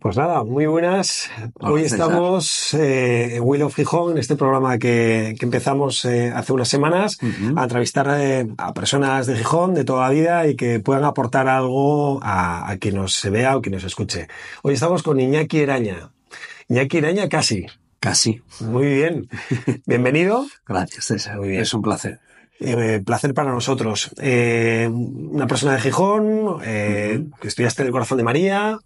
Pues nada, muy buenas. Hoy estamos, eh, of Gijón, en este programa que, empezamos eh, hace unas semanas, a entrevistar eh, a personas de Gijón de toda la vida y que puedan aportar algo a, quien nos se vea o quien nos escuche. Hoy estamos con Iñaki Eraña. Iñaki Eraña casi. Casi. Muy bien. Bienvenido. Gracias, César. Muy bien. Es un placer. Eh, placer para nosotros. Eh, una persona de Gijón, eh, que estudiaste en el corazón de María,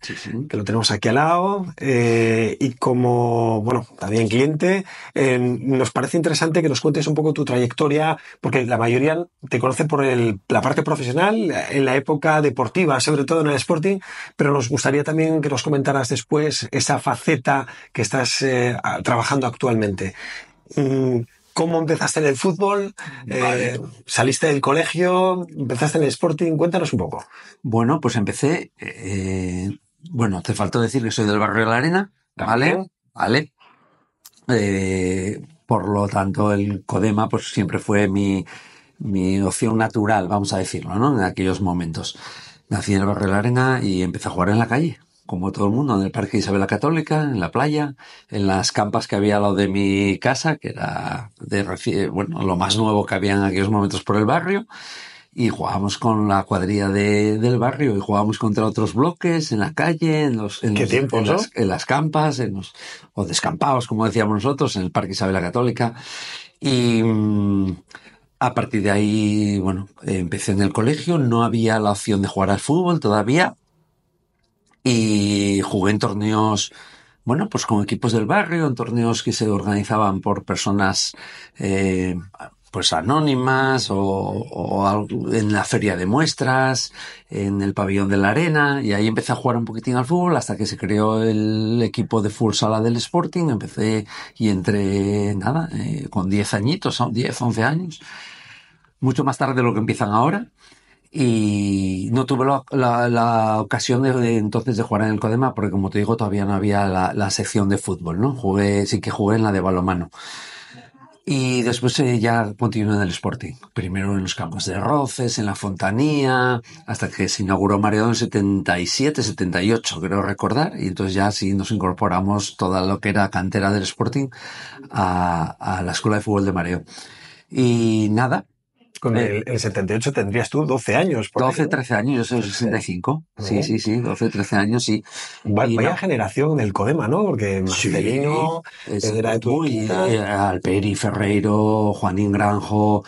que lo tenemos aquí al lado, eh, y como, bueno, también cliente, eh, nos parece interesante que nos cuentes un poco tu trayectoria, porque la mayoría te conoce por el, la parte profesional, en la época deportiva, sobre todo en el Sporting, pero nos gustaría también que nos comentaras después esa faceta que estás trabajando actualmente. Mm, cómo empezaste en el fútbol, eh, saliste del colegio, empezaste en el Sporting, cuéntanos un poco. Bueno, pues empecé, eh, bueno, te faltó decir que soy del barrio de la Arena, ¿vale? ¿Vale? Eh, por lo tanto, el Codema pues siempre fue mi, mi opción natural, vamos a decirlo, ¿no? En aquellos momentos. Nací en el barrio de la Arena y empecé a jugar en la calle como todo el mundo, en el Parque Isabel la Católica, en la playa, en las campas que había al lado de mi casa, que era de eh, bueno, lo más nuevo que había en aquellos momentos por el barrio. Y jugábamos con la cuadrilla del barrio y jugábamos contra otros bloques en la calle, en los, en, los, en, las, campas, en los, o descampados, como decíamos nosotros, en el Parque Isabel la Católica. Y, mm, a partir de ahí, bueno, empecé en el colegio, no había la opción de jugar al fútbol todavía, y jugué en torneos bueno, pues con equipos del barrio, en torneos que se organizaban por personas eh, pues anónimas o, en la feria de muestras, en el pabellón de la arena, y ahí empecé a jugar un poquitín al fútbol hasta que se creó el equipo de fútbol sala del Sporting, empecé y entré, nada, eh, con 10 añitos, 10, 11 años, mucho más tarde de lo que empiezan ahora y no tuve la, ocasión de, entonces de jugar en el Codema porque como te digo todavía no había la, sección de fútbol, ¿no? Jugué, sí que jugué en la de balomano. Y después eh, ya continué en el Sporting. Primero en los campos de Roces, en la Fontanía, hasta que se inauguró Mareo en 77, 78, creo recordar. Y entonces ya sí nos incorporamos toda lo que era cantera del Sporting a, a la Escuela de Fútbol de Mareo. Y nada, con el, 78 tendrías tú 12 años. 12, 13 años, yo soy 65. Sí, sí, sí, 12, 13 años, sí. Va, vaya generación del Codema, ¿no? Porque Marcelino, sí, y de eh, Alperi, Ferreiro, Juanín Granjo,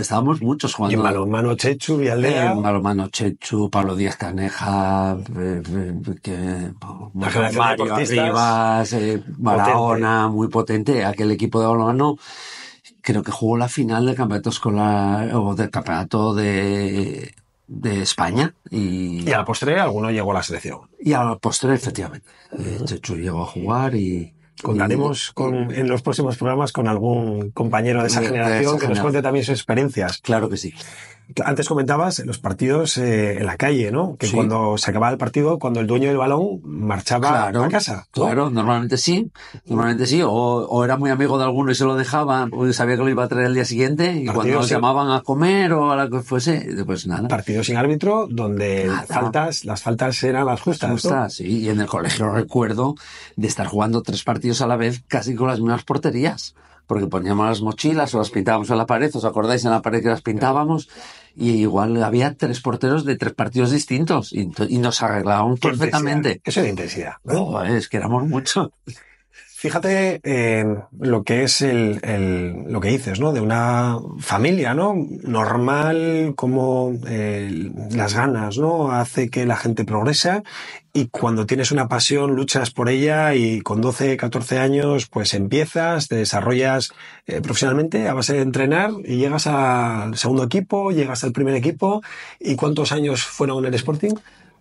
estábamos muchos jugando. Y Malomano Chechu, Vialdea. Eh, Malomano Chechu, Pablo Díaz Caneja, eh, eh Mario Arribas, eh, muy potente, aquel equipo de balonmano creo que jugó la final del campeonato escolar o del campeonato de, España. Y, a la postre alguno llegó a la selección. Y a la postre, efectivamente. Eh, llegó a jugar y... Contaremos con, en los próximos programas con algún compañero de esa generación que nos cuente también sus experiencias. Claro que sí. Antes comentabas los partidos eh, en la calle, ¿no? Que cuando se acababa el partido, cuando el dueño del balón marchaba a casa. Claro, normalmente sí. Normalmente sí. O, era muy amigo de alguno y se lo dejaba, o sabía que lo iba a traer el día siguiente, y cuando llamaban a comer o a la que fuese, pues nada. Partido sin árbitro, donde faltas, las faltas eran las justas. justas, sí. Y en el colegio recuerdo de estar jugando tres partidos a la vez, casi con las mismas porterías porque poníamos las mochilas o las pintábamos en la pared, ¿os acordáis en la pared que las pintábamos? Y igual había tres porteros de tres partidos distintos y, nos arreglábamos perfectamente. Eso era intensidad. ¿no? es que éramos muchos. Fíjate eh, lo que es el, lo que dices, ¿no? De una familia, ¿no? Normal, como eh, las ganas, ¿no? Hace que la gente progresa y cuando tienes una pasión luchas por ella y con 12, 14 años pues empiezas, te desarrollas eh, profesionalmente a base de entrenar y llegas al segundo equipo, llegas al primer equipo. ¿Y cuántos años fueron en el Sporting?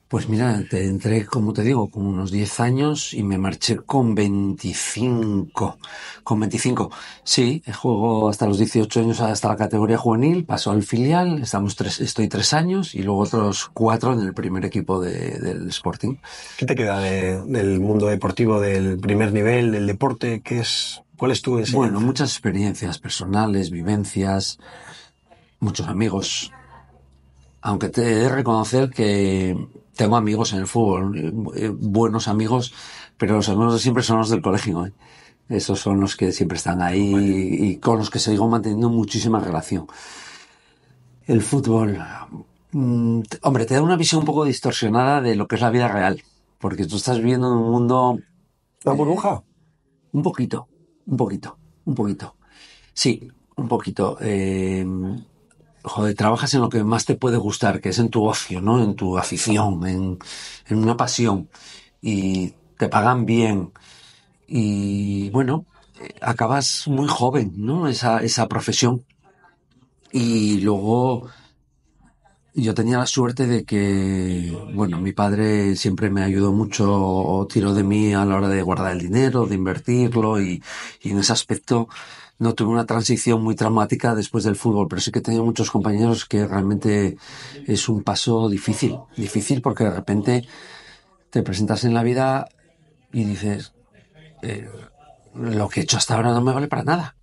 Pues mira, te entré, como te digo, con unos 10 años y me marché con 25. Con 25. Sí, juego hasta los 18 años, hasta la categoría juvenil, paso al filial, estamos tres, estoy tres años y luego otros cuatro en el primer equipo del Sporting. ¿Qué te queda del mundo deportivo, del primer nivel, del deporte? ¿Qué es, ¿Cuál es tu enseñanza? Bueno, muchas experiencias personales, vivencias, muchos amigos. Aunque te he de reconocer que tengo amigos en el fútbol, eh, buenos amigos, pero los amigos de siempre son los del colegio. ¿eh? Esos son los que siempre están ahí y, con los que sigo manteniendo muchísima relación. El fútbol, mm, hombre, te da una visión un poco distorsionada de lo que es la vida real, porque tú estás viviendo en un mundo... ¿La burbuja? Eh, un poquito, un poquito, un poquito. Sí, un poquito. Eh, joder, trabajas en lo que más te puede gustar, que es en tu ocio, ¿no? En tu afición, en, una pasión. Y te pagan bien. Y bueno, acabas muy joven, ¿no? Esa, esa profesión. Y luego yo tenía la suerte de que, bueno, mi padre siempre me ayudó mucho o tiró de mí a la hora de guardar el dinero, de invertirlo y en ese aspecto no tuve una transición muy traumática después del fútbol, pero sí que he tenido muchos compañeros que realmente es un paso difícil, difícil porque de repente te presentas en la vida y dices, eh, lo que he hecho hasta ahora no me vale para nada.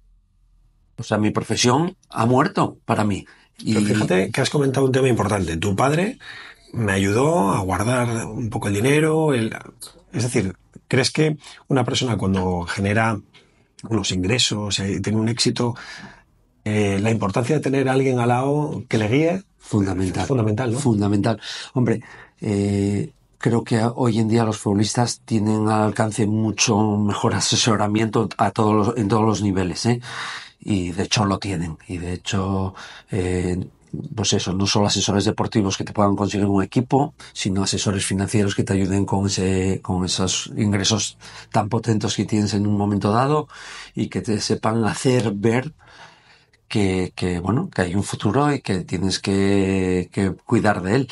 O sea, mi profesión ha muerto para mí. Y... Pero fíjate que has comentado un tema importante. Tu padre me ayudó a guardar un poco el dinero. Es decir, ¿crees que una persona cuando genera los ingresos, eh, tiene tener un éxito. Eh, la importancia de tener a alguien al lado que le guíe. Fundamental. Fundamental, ¿no? Fundamental. Hombre, eh, creo que hoy en día los futbolistas tienen al alcance mucho mejor asesoramiento a todos en todos los niveles, Y de hecho lo tienen. Y de hecho, pues eso, no solo asesores deportivos que te puedan conseguir un equipo, sino asesores financieros que te ayuden con con esos ingresos tan potentes que tienes en un momento dado y que te sepan hacer ver que, bueno, que hay un futuro y que tienes que, cuidar de él.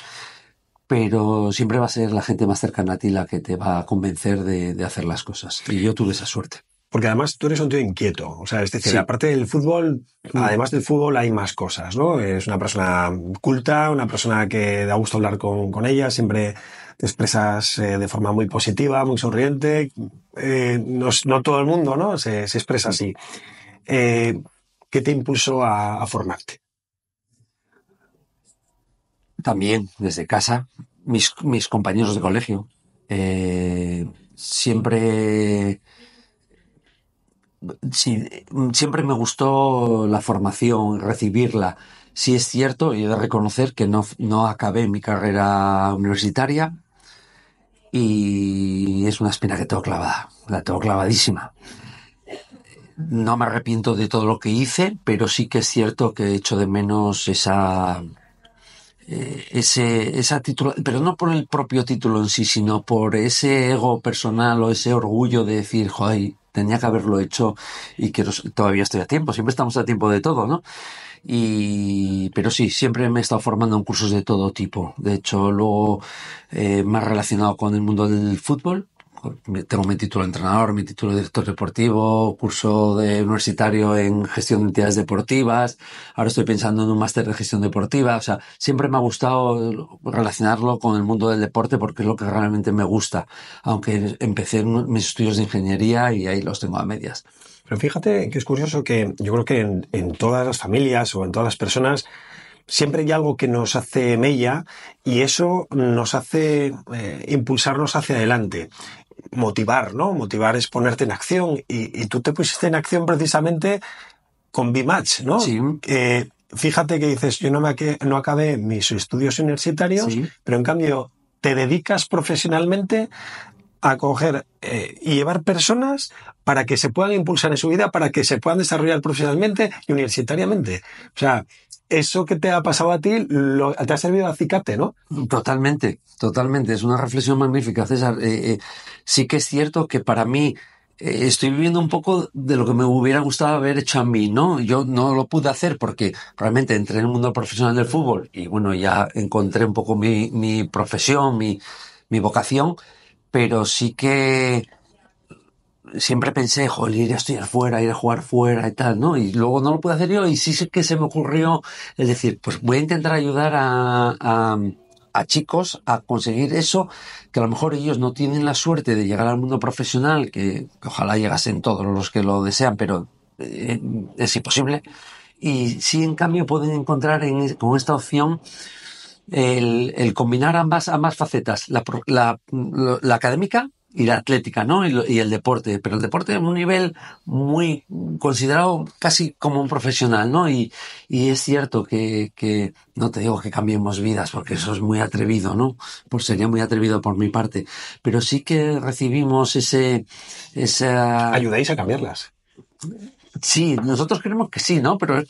Pero siempre va a ser la gente más cercana a ti la que te va a convencer de hacer las cosas. Y yo tuve esa suerte porque además tú eres un tío inquieto. O sea, es decir, aparte del fútbol, mm. además del fútbol hay más cosas, ¿no? Es una persona culta, una persona que da gusto hablar con, ella, siempre te expresas eh, de forma muy positiva, muy sonriente. Eh, no, todo el mundo, ¿no? Se, expresa mm. así. Eh, ¿Qué te impulsó a, formarte? También desde casa, mis compañeros de colegio. siempre Mm, siempre me gustó la formación, recibirla. Sí es cierto, y he de reconocer que no, no acabé mi carrera universitaria y es una espina que tengo clavada, la tengo clavadísima. No me arrepiento de todo lo que hice, pero sí que es cierto que echo de menos esa, eh, ese, esa título, pero no por el propio título en sí, sino por ese ego personal o ese orgullo de decir, tenía que haberlo hecho y que todavía estoy a tiempo, siempre estamos a tiempo de todo, ¿no? Y, pero sí, siempre me he estado formando en cursos de todo tipo. De hecho, luego eh, más relacionado con el mundo del fútbol, tengo mi título de entrenador, mi título de director deportivo, curso de universitario en gestión de entidades deportivas, ahora estoy pensando en un máster de gestión deportiva, o sea, siempre me ha gustado relacionarlo con el mundo del deporte porque es lo que realmente me gusta, aunque empecé mis estudios de ingeniería y ahí los tengo a medias. Pero fíjate que es curioso que yo creo que en, todas las familias o en todas las personas siempre hay algo que nos hace mella y eso nos hace eh, impulsarnos hacia adelante motivar, ¿no? Motivar es ponerte en acción y, tú te pusiste en acción precisamente con B-Match, ¿no? Sí. fíjate que dices, yo no, me no acabé mis estudios universitarios, pero en cambio te dedicas profesionalmente a coger eh, y llevar personas para que se puedan impulsar en su vida, para que se puedan desarrollar profesionalmente y universitariamente. O sea, eso que te ha pasado a ti te ha servido de acicate, ¿no? Totalmente, totalmente. Es una reflexión magnífica, César. Eh, eh, sí que es cierto que para mí eh, estoy viviendo un poco de lo que me hubiera gustado haber hecho a mí, ¿no? Yo no lo pude hacer porque realmente entré en el mundo profesional del fútbol y bueno, ya encontré un poco mi, profesión, mi vocación, pero sí que siempre pensé, joder, ir a estudiar fuera, ir a jugar fuera y tal, ¿no? Y luego no lo pude hacer yo y sí sé que se me ocurrió, es decir, pues voy a intentar ayudar a, chicos a conseguir eso, que a lo mejor ellos no tienen la suerte de llegar al mundo profesional, que, ojalá llegasen todos los que lo desean, pero eh, es imposible. Y sí, en cambio, pueden encontrar con esta opción el, combinar ambas, ambas facetas, la académica y la atlética, ¿no? Y, el deporte, pero el deporte es un nivel muy considerado casi como un profesional, ¿no? Y, y es cierto que, que, no te digo que cambiemos vidas, porque eso es muy atrevido, ¿no? Pues sería muy atrevido por mi parte, pero sí que recibimos ese, esa... Ayudáis a cambiarlas. Sí, nosotros creemos que sí, ¿no? Pero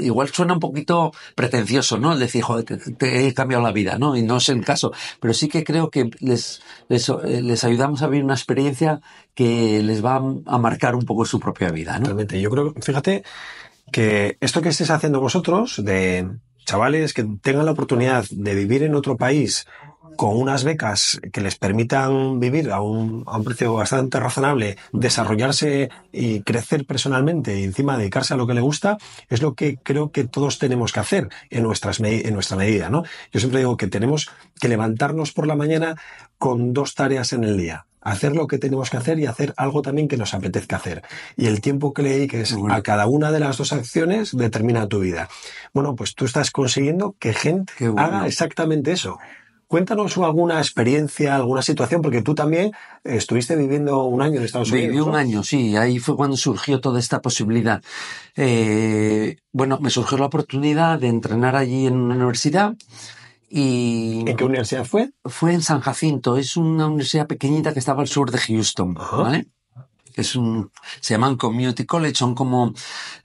igual suena un poquito pretencioso, ¿no? El decir, joder, te, he cambiado la vida, ¿no? Y no es el caso. Pero sí que creo que les, eh, les, ayudamos a vivir una experiencia que les va a marcar un poco su propia vida, ¿no? Totalmente. Yo creo, fíjate, que esto que estés haciendo vosotros, de chavales que tengan la oportunidad de vivir en otro país con unas becas que les permitan vivir a un, precio bastante razonable, desarrollarse y crecer personalmente y encima dedicarse a lo que le gusta, es lo que creo que todos tenemos que hacer en, nuestras en nuestra medida. ¿no? Yo siempre digo que tenemos que levantarnos por la mañana con dos tareas en el día hacer lo que tenemos que hacer y hacer algo también que nos apetezca hacer. Y el tiempo que le dediques a cada una de las dos acciones determina tu vida. Bueno, pues tú estás consiguiendo que gente haga exactamente eso. Cuéntanos alguna experiencia, alguna situación, porque tú también estuviste viviendo un año en Estados Unidos. Viví un año, sí, ahí fue cuando surgió toda esta posibilidad. Eh, bueno, me surgió la oportunidad de entrenar allí en una universidad. Y ¿En qué universidad fue? Fue en San Jacinto, es una universidad pequeñita que estaba al sur de Houston, ¿vale? es un, se llaman community college, son como,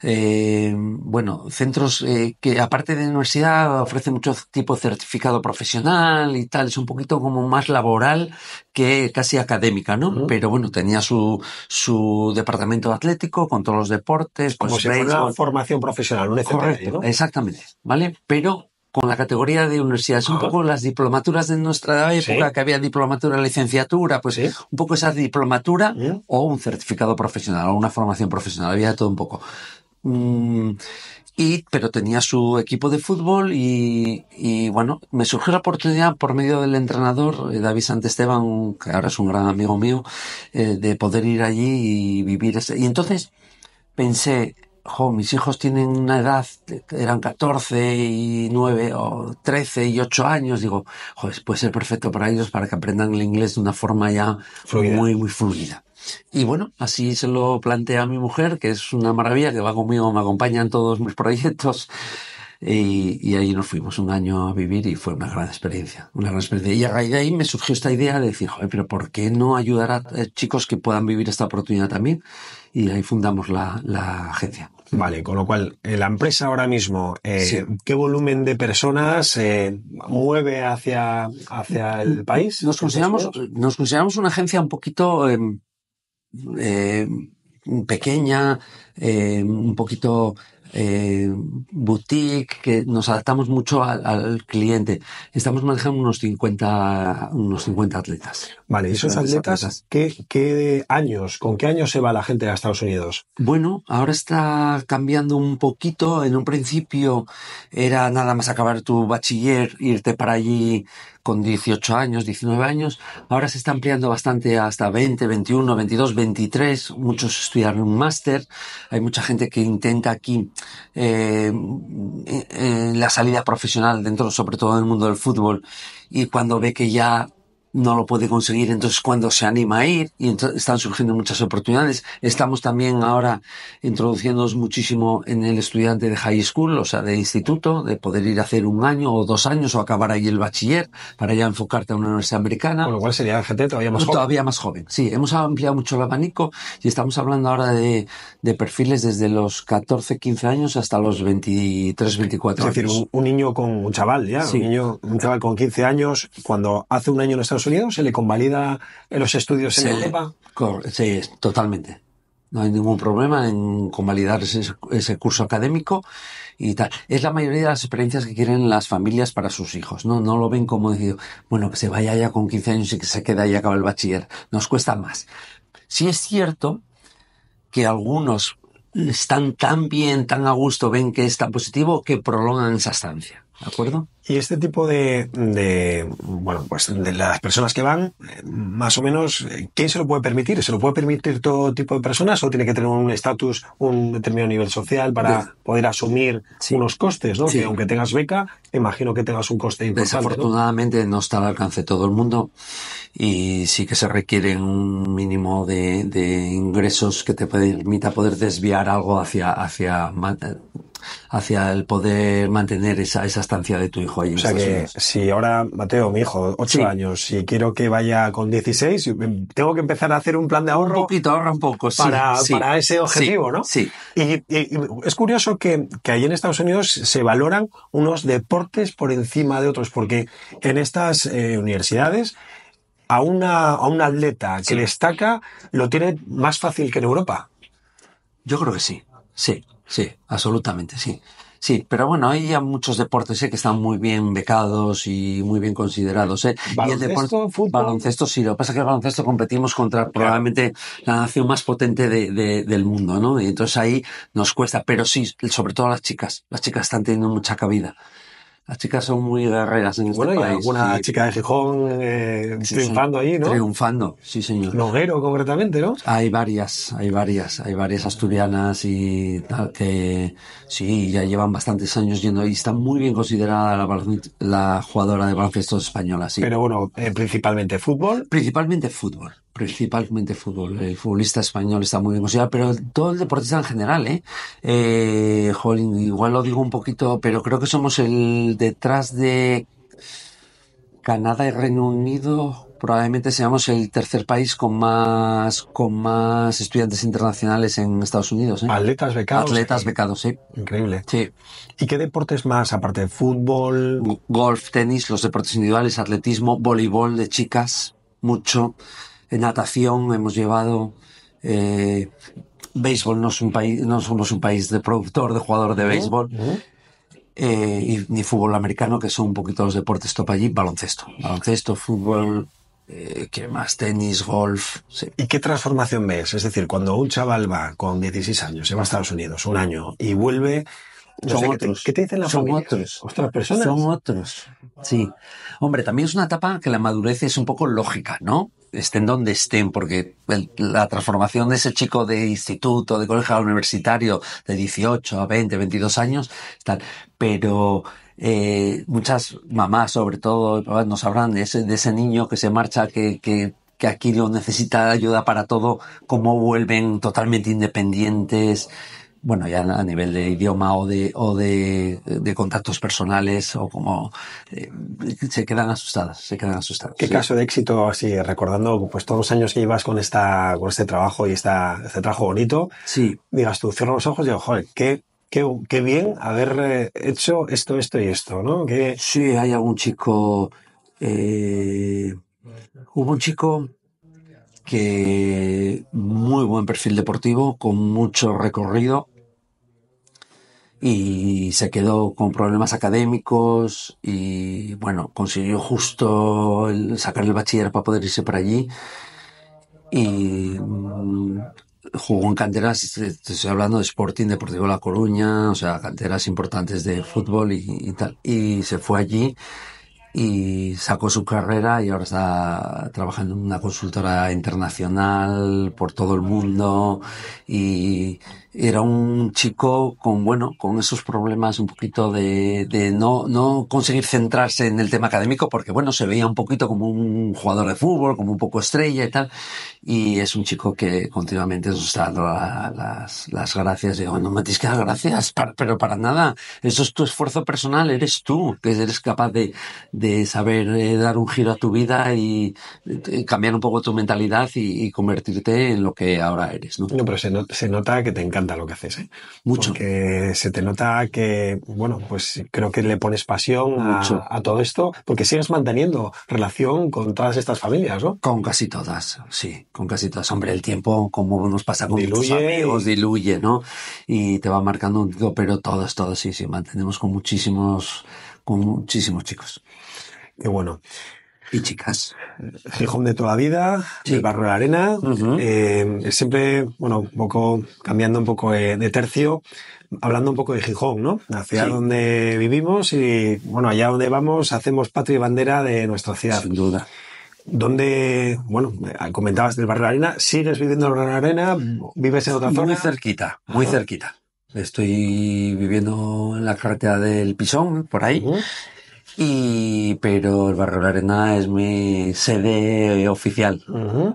eh, bueno, centros eh, que aparte de universidad ofrece mucho tipo de certificado profesional y tal, es un poquito como más laboral que casi académica, ¿no? Pero bueno, tenía su, su departamento atlético con todos los deportes. Como pues, si formación profesional, un Correcto, exactamente, ¿vale? Pero con la categoría de universidades un poco las diplomaturas de nuestra época, que había diplomatura, licenciatura, pues un poco esa diplomatura o un certificado profesional o una formación profesional, había todo un poco. Mm, y, pero tenía su equipo de fútbol y, bueno, me surgió la oportunidad por medio del entrenador eh, David Esteban, que ahora es un gran amigo mío, eh, de poder ir allí y vivir ese. Y entonces pensé, jo, mis hijos tienen una edad, eran 14 y 9 o 13 y 8 años, digo, puede ser perfecto para ellos para que aprendan el inglés de una forma ya muy, muy fluida. Y bueno, así se lo plantea mi mujer, que es una maravilla, que va conmigo, me acompaña en todos mis proyectos y, ahí nos fuimos un año a vivir y fue una gran experiencia, una gran Y ahí, ahí me surgió esta idea de decir, joder, pero ¿por qué no ayudar a eh, chicos que puedan vivir esta oportunidad también? Y ahí fundamos la, agencia. Vale, con lo cual, eh, la empresa ahora mismo, eh, ¿qué volumen de personas mueve hacia, hacia el país? Nos consideramos, nos una agencia un poquito em, pequeña, un poquito eh, boutique, que nos adaptamos mucho al, cliente. Estamos manejando unos 50, unos atletas. Vale, ¿y esos atletas, atletas. ¿qué, ¿qué, años, con qué años se va la gente a Estados Unidos? Bueno, ahora está cambiando un poquito. En un principio era nada más acabar tu bachiller, irte para allí con 18 años, 19 años. Ahora se está ampliando bastante hasta 20, 21, 22, 23. Muchos estudiaron un máster. Hay mucha gente que intenta aquí eh, la salida profesional dentro, sobre todo en el mundo del fútbol. Y cuando ve que ya no lo puede conseguir, entonces cuando se anima a ir, y están surgiendo muchas oportunidades. Estamos también ahora introduciéndonos muchísimo en el estudiante de high school, o sea, de instituto, de poder ir a hacer un año o dos años o acabar ahí el bachiller para ya enfocarte a una universidad americana. Con lo cual sería gente todavía más joven. Todavía más joven, sí. Hemos ampliado mucho el abanico y estamos hablando ahora de, perfiles desde los 14, 15 años hasta los 23, 24 años. Es decir, un, niño con un chaval, ya. Sí. Un, niño, un chaval con 15 años, cuando hace un año en Estados ¿Se le convalida en los estudios en se, Europa? Sí, totalmente. No hay ningún problema en convalidar ese, curso académico y tal. Es la mayoría de las experiencias que quieren las familias para sus hijos, ¿no? No lo ven como decir, bueno, que se vaya ya con 15 años y que se quede y acaba el bachiller. Nos cuesta más. Si es cierto que algunos están tan bien, tan a gusto, ven que es tan positivo, que prolongan esa estancia. ¿De acuerdo? Y este tipo de, bueno, pues de las personas que van, más o menos, ¿quién se lo puede permitir? ¿Se lo puede permitir todo tipo de personas o tiene que tener un estatus, un determinado nivel social para poder asumir unos costes, ¿no? Que aunque tengas beca, imagino que tengas un coste importante. Desafortunadamente ¿no? está al alcance todo el mundo y sí que se requiere un mínimo de, ingresos que te permita poder desviar algo hacia, hacia hacia el poder mantener esa, estancia de tu hijo ahí. O sea que si ahora, Mateo, mi hijo, 8 años, si quiero que vaya con 16, em, tengo que empezar a hacer un plan de ahorro. Un poquito, ahorra un poco, sí, para, ese objetivo, ¿no? Sí. Y, es curioso que, que ahí en Estados Unidos se valoran unos deportes por encima de otros, porque en estas eh, universidades a, una, a un atleta que le destaca lo tiene más fácil que en Europa. Yo creo que sí, sí. Sí, absolutamente, sí. Sí, pero bueno, hay ya muchos deportes ¿eh? que están muy bien becados y muy bien considerados. ¿eh? y el deporte, fútbol. Baloncesto, sí. Lo que pasa es que el baloncesto competimos contra probablemente la nación más potente de, de, del mundo, ¿no? Y entonces ahí nos cuesta. Pero sí, sobre todo las chicas. Las chicas están teniendo mucha cabida. Las chicas son muy guerreras en este bueno, y hay Alguna chica de Gijón eh, triunfando ahí, ¿no? Triunfando, sí, señor. Noguero, concretamente, ¿no? Hay varias, hay varias, hay varias asturianas y tal que sí, ya llevan bastantes años yendo ahí. está muy bien considerada la, la jugadora de baloncesto española, sí. Pero bueno, eh, principalmente fútbol. Principalmente fútbol principalmente fútbol. El futbolista español está muy bien considerado, pero todo el deportista en general, ¿eh? eh igual lo digo un poquito, pero creo que somos el detrás de Canadá y Reino Unido. Probablemente seamos el tercer país con más con más estudiantes internacionales en Estados Unidos. ¿eh? Atletas becados. Atletas becados, sí. Increíble. Sí. ¿Y qué deportes más, aparte de fútbol? Golf, tenis, los deportes individuales, atletismo, voleibol de chicas, mucho en natación, hemos llevado eh, béisbol, no, un país, no somos un país de productor, de jugador de béisbol. Eh, y, ni fútbol americano, que son un poquito los deportes top allí, baloncesto. Baloncesto, fútbol, eh, ¿qué más? Tenis, golf. ¿Y qué transformación ves? Es decir, cuando un chaval va con 16 años, se va a Estados Unidos un año y vuelve, son otros. ¿Qué te, dicen la Son otros. Otras personas. Son otros. Sí. Hombre, también es una etapa que la madurez es un poco lógica, ¿no? Estén donde estén, porque la transformación de ese chico de instituto, de colegio universitario, de 18 a 20, 22 años, tal. Pero eh, muchas mamás, sobre todo, nos sabrán de ese, niño que se marcha, que que aquí lo necesita ayuda para todo, cómo vuelven totalmente independientes, bueno, ya a nivel de idioma o de, o de, contactos personales o como eh, se quedan asustadas, se quedan asustadas. ¿Qué caso de éxito, así recordando pues todos los años que llevas con esta, con este trabajo y esta, este trabajo bonito? Sí. Digas tú, cierro los ojos y digo, joder, qué, bien haber eh, hecho esto, esto y esto, ¿no? Que... Sí, hay algún chico. Eh, hubo un chico que muy buen perfil deportivo, con mucho recorrido, y se quedó con problemas académicos y bueno, consiguió justo sacar el bachiller para poder irse para allí y mm, jugó en canteras, este, estoy hablando de Sporting Deportivo La Coruña, o sea, canteras importantes de fútbol y, y tal, y se fue allí y sacó su carrera y ahora está trabajando en una consultora internacional por todo el mundo y era un chico con, bueno, con esos problemas un poquito de, de no, no conseguir centrarse en el tema académico porque, bueno, se veía un poquito como un jugador de fútbol, como un poco estrella y tal. Y es un chico que continuamente nos está dando las, las gracias. Digo, no me tienes que dar gracias, pero para nada. Eso es tu esfuerzo personal, eres tú, que eres capaz de, de saber eh, dar un giro a tu vida y, eh, cambiar un poco tu mentalidad y, convertirte en lo que ahora eres, ¿no? No, pero se, se nota que te encanta lo que haces, ¿eh? Mucho. que se te nota que, bueno, pues creo que le pones pasión a, a, todo esto, porque sigues manteniendo relación con todas estas familias, ¿no? Con casi todas, sí, con casi todas. Hombre, el tiempo, como nos pasa con diluye, tus amigos, diluye, ¿no? Y te va marcando un digo, pero todos todos sí, sí, mantenemos con muchísimos, con muchísimos chicos. y bueno y chicas. Gijón de toda vida, el barro de la arena, eh, siempre, bueno, un poco cambiando un poco de tercio, hablando un poco de Gijón, ¿no? La ciudad donde vivimos y, bueno, allá donde vamos hacemos patria y bandera de nuestra ciudad. Sin duda donde, bueno, eh, comentabas del barrio de la arena, sigues viviendo en el barrio de la arena, vives en otra zona. Muy cerquita, muy cerquita. Estoy viviendo en la carretera del Pisón, por ahí. Y, pero el Barrio de la Arena es mi sede oficial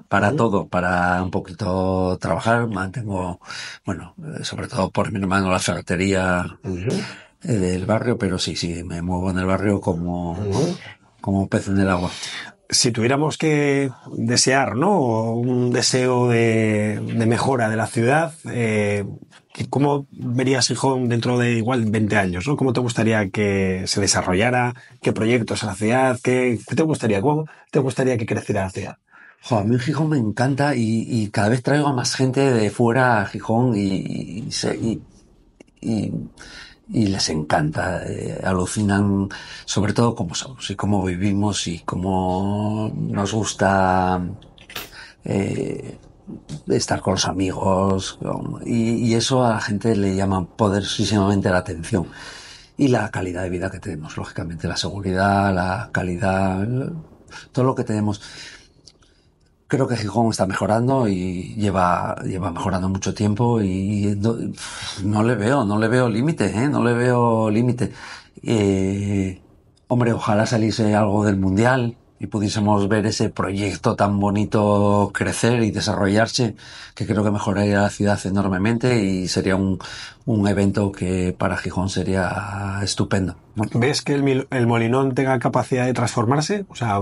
para todo, para un poquito trabajar. Mantengo, bueno, eh, sobre todo por mi hermano, la ferretería eh, del barrio, pero sí, sí, me muevo en el barrio como, como pez en el agua. Si tuviéramos que desear, ¿no? Un deseo de, mejora de la ciudad, eh, ¿Cómo verías Gijón dentro de igual 20 años? ¿Cómo te gustaría que se desarrollara? ¿Qué proyectos en la ciudad? ¿Qué, te gustaría? ¿Cómo te gustaría que creciera la ciudad? a mí Gijón me encanta y, cada vez traigo a más gente de fuera a Gijón y, y, les encanta, eh, alucinan sobre todo cómo somos y cómo vivimos y cómo nos gusta eh, estar con los amigos, y, eso a la gente le llama poderosísimamente la atención. Y la calidad de vida que tenemos, lógicamente, la seguridad, la calidad, todo lo que tenemos. Creo que Gijón está mejorando y lleva, lleva mejorando mucho tiempo y no, le veo, no le veo límite, ¿eh? no le veo límite. Eh, hombre, ojalá saliese algo del Mundial, y pudiésemos ver ese proyecto tan bonito crecer y desarrollarse, que creo que mejoraría la ciudad enormemente y sería un, un evento que para Gijón sería estupendo. ¿Ves que el, el Molinón tenga capacidad de transformarse? O sea,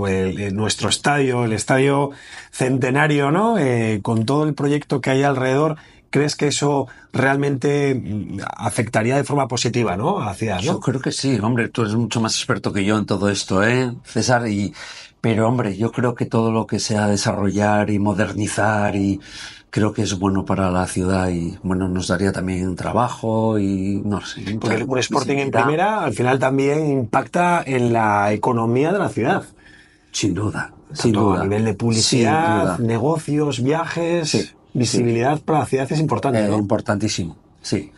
nuestro estadio, el estadio centenario, ¿no? Eh, con todo el proyecto que hay alrededor, ¿Crees que eso realmente mm, afectaría de forma positiva, no? Hacia, ¿no? Yo creo que sí, hombre, tú eres mucho más experto que yo en todo esto, ¿eh, César? Y, pero hombre, yo creo que todo lo que sea desarrollar y modernizar y creo que es bueno para la ciudad y bueno, nos daría también trabajo y no sé. Porque un Sporting en primera al final también impacta en la economía de la ciudad. Sin duda, sin duda. A nivel de publicidad, negocios, viajes, visibilidad para la ciudad es importante. Eh, importantísimo, sí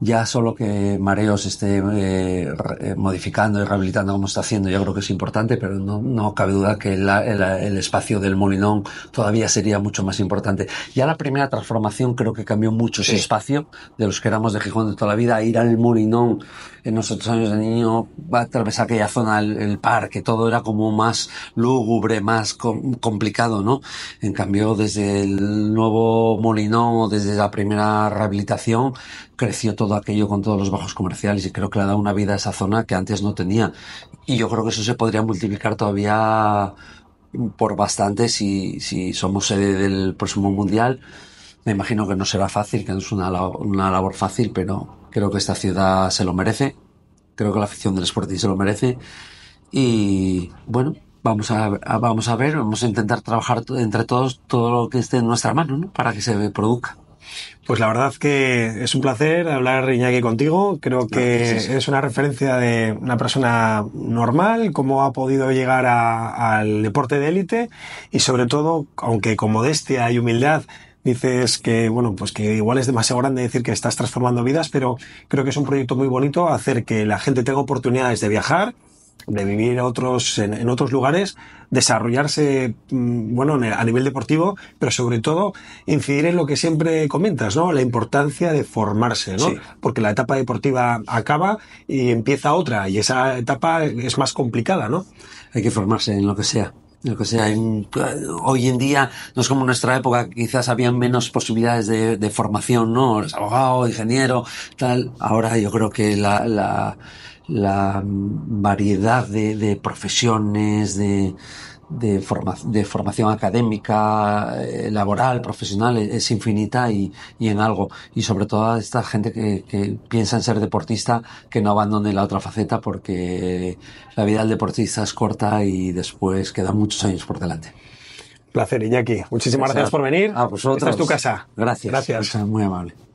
ya solo que Mareo se esté eh, eh, modificando y rehabilitando como está haciendo, yo creo que es importante, pero no, cabe duda que el, espacio del Molinón todavía sería mucho más importante. Ya la primera transformación creo que cambió mucho ese espacio de los que éramos de Gijón de toda la vida, ir al Molinón en nuestros años de niño, a atravesar aquella zona, el, parque, todo era como más lúgubre, más complicado, ¿no? En cambio, desde el nuevo Molinón o desde la primera rehabilitación, creció todo aquello con todos los bajos comerciales y creo que le ha dado una vida a esa zona que antes no tenía. Y yo creo que eso se podría multiplicar todavía por bastante si, somos sede del próximo mundial. Me imagino que no será fácil, que no es una, labor fácil, pero creo que esta ciudad se lo merece. Creo que la afición del Sporting se lo merece. Y bueno, vamos a, vamos a ver, vamos a intentar trabajar entre todos todo lo que esté en nuestra mano para que se produzca. Pues la verdad que es un placer hablar, Iñaki, contigo. Creo que es una referencia de una persona normal, cómo ha podido llegar al deporte de élite y sobre todo, aunque con modestia y humildad, dices que, bueno, pues que igual es demasiado grande decir que estás transformando vidas, pero creo que es un proyecto muy bonito hacer que la gente tenga oportunidades de viajar, de vivir otros, en, otros lugares, desarrollarse, mm, bueno, a nivel deportivo, pero sobre todo incidir en lo que siempre comentas, ¿no? La importancia de formarse, ¿no? Porque la etapa deportiva acaba y empieza otra, y esa etapa es más complicada, ¿no? Hay que formarse en lo que sea. Lo que sea, hoy en día no es como en nuestra época, quizás había menos posibilidades de, formación, ¿no? Los ingeniero, tal. Ahora yo creo que la, la la variedad de, profesiones, de, de, formación académica, eh, laboral, profesional, e-, es infinita y, en algo. Y sobre todo esta gente que, piensa en ser deportista, que no abandone la otra faceta porque la vida del deportista es corta y después quedan muchos años por delante. Placer, Iñaki. Muchísimas gracias, por venir. A vosotros. es tu casa. Gracias. Muy amable.